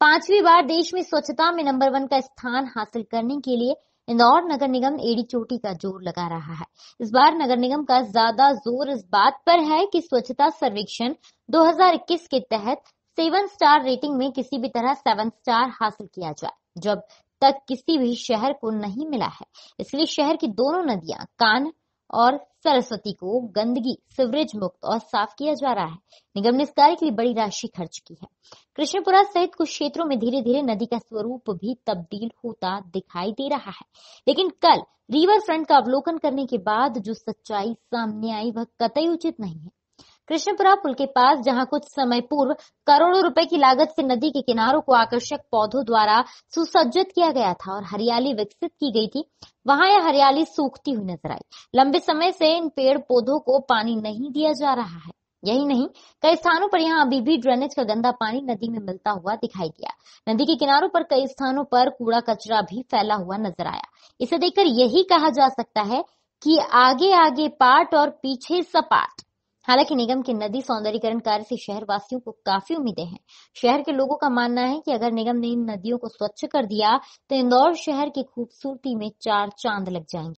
पांचवी बार देश में स्वच्छता में नंबर वन का स्थान हासिल करने के लिए इंदौर नगर निगम एडी चोटी का जोर लगा रहा है इस बार नगर निगम का ज्यादा जोर इस बात पर है कि स्वच्छता सर्वेक्षण 2021 के तहत सेवन स्टार रेटिंग में किसी भी तरह सेवन स्टार हासिल किया जाए जब तक किसी भी शहर को नहीं मिला है इसलिए शहर की दोनों नदियां कान और सरस्वती को गंदगी सिवरेज मुक्त और साफ किया जा रहा है निगम ने इस कार्य के लिए बड़ी राशि खर्च की है कृष्णपुरा सहित कुछ क्षेत्रों में धीरे धीरे नदी का स्वरूप भी तब्दील होता दिखाई दे रहा है लेकिन कल रिवर फ्रंट का अवलोकन करने के बाद जो सच्चाई सामने आई वह कतई उचित नहीं है कृष्णपुरा पुल के पास जहां कुछ समय पूर्व करोड़ों रुपए की लागत से नदी के किनारों को आकर्षक पौधों द्वारा सुसज्जित किया गया था और हरियाली विकसित की गई थी वहां यह हरियाली सूखती हुई नजर आई लंबे समय से इन पेड़ पौधों को पानी नहीं दिया जा रहा है यही नहीं कई स्थानों पर यहाँ अभी भी ड्रेनेज का गंदा पानी नदी में मिलता हुआ दिखाई दिया नदी के किनारों पर कई स्थानों पर कूड़ा कचरा भी फैला हुआ नजर आया इसे देखकर यही कहा जा सकता है कि आगे आगे पाट और पीछे सपाट हालांकि निगम के नदी सौंदर्यकरण कार्य से शहर वासियों को काफी उम्मीदें हैं शहर के लोगों का मानना है कि अगर निगम ने इन नदियों को स्वच्छ कर दिया तो इंदौर शहर की खूबसूरती में चार चांद लग जाएंगे